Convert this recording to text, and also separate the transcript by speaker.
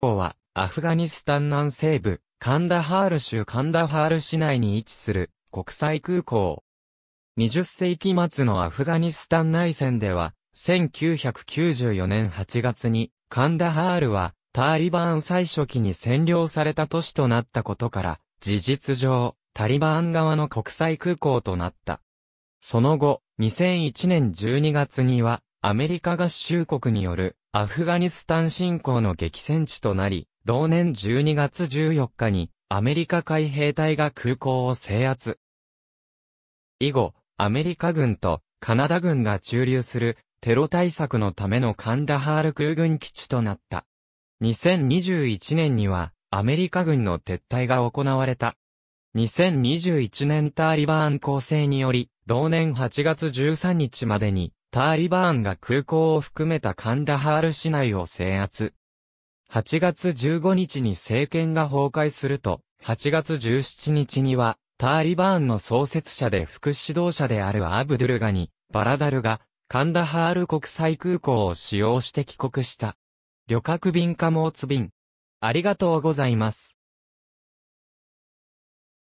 Speaker 1: 港は、アフガニスタン南西部、カンダハール州カンダハール市内に位置する国際空港。20世紀末のアフガニスタン内戦では、1994年8月に、カンダハールは、タリバン最初期に占領された都市となったことから、事実上、タリバン側の国際空港となった。その後、2001年12月には、アメリカ合衆国によるアフガニスタン侵攻の激戦地となり、同年12月14日にアメリカ海兵隊が空港を制圧。以後、アメリカ軍とカナダ軍が駐留するテロ対策のためのカンダハール空軍基地となった。2021年にはアメリカ軍の撤退が行われた。2021年タリバーン構成により、同年8月13日までにターリバーンが空港を含めたカンダハール市内を制圧。8月15日に政権が崩壊すると、8月17日には、ターリバーンの創設者で副指導者であるアブドゥルガニ、バラダルが、カンダハール国際空港を使用して帰国した。旅客便貨物便。ありがとうございます。